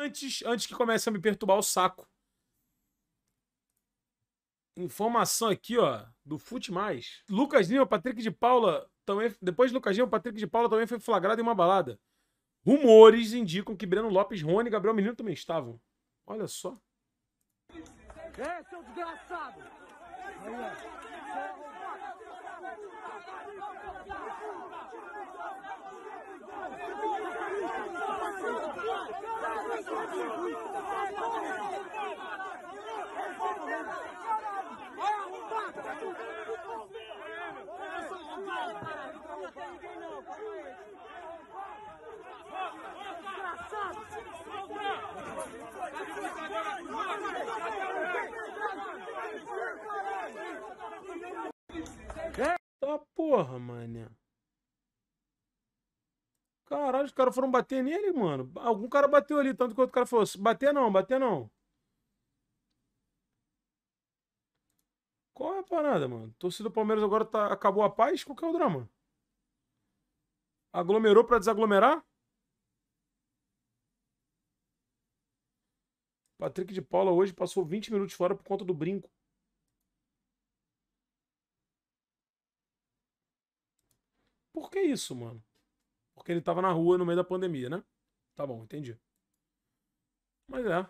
antes, antes que comece a me perturbar o saco. Informação aqui, ó, do Fute Mais. Lucas Lima, Patrick de Paula também. Depois de Lucas Lima, Patrick de Paula também foi flagrado em uma balada. Rumores indicam que Breno Lopes, Rony e Gabriel Menino também estavam. Olha só. É, seu desgraçado! É, tá porra, mané. Caralho, os caras foram bater nele, mano. Algum cara bateu ali, tanto que outro cara falou: bater não, bater não. Qual é a parada, mano? Torcida do Palmeiras agora tá... acabou a paz? Qual que é o drama? Aglomerou pra desaglomerar? Patrick de Paula hoje passou 20 minutos fora por conta do brinco. Por que isso, mano? Porque ele tava na rua no meio da pandemia, né? Tá bom, entendi. Mas é.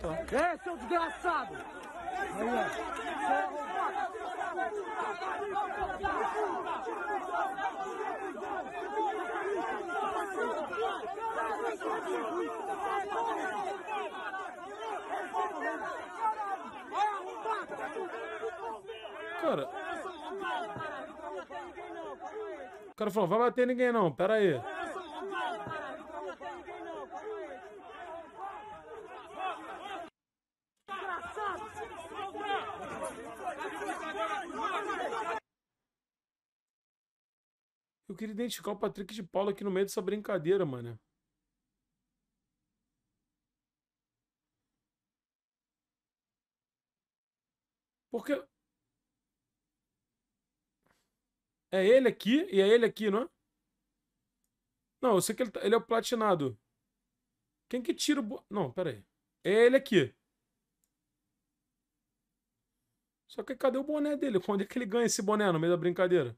Tá. É, seu desgraçado! Aí, Cara. O cara falou, vai bater ninguém não, pera aí. Eu queria identificar o Patrick de Paula aqui no meio dessa brincadeira, mano. Porque. É ele aqui e é ele aqui, não é? Não, eu sei que ele, tá... ele é o platinado. Quem que tira o. Não, pera aí. É ele aqui. Só que cadê o boné dele? Quando é que ele ganha esse boné no meio da brincadeira?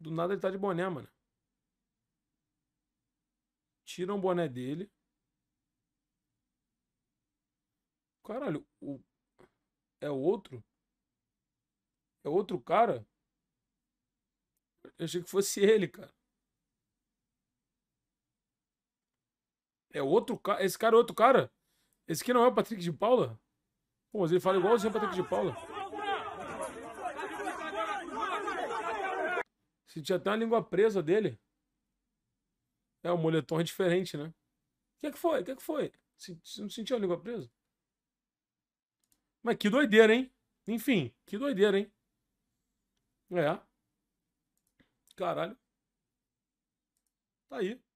Do nada ele tá de boné, mano. tira o boné dele. Caralho, o... é outro? É outro cara? Eu achei que fosse ele, cara. É outro cara? Esse cara é outro cara? Esse aqui não é o Patrick de Paula? Pô, mas ele fala igualzinho o Patrick de Paula. Sentia até uma língua presa dele. É, o moletom é diferente, né? O que, é que foi? O que, é que foi? Você não sentiu a língua presa? Mas que doideira, hein? Enfim, que doideira, hein? É. Caralho. Tá aí.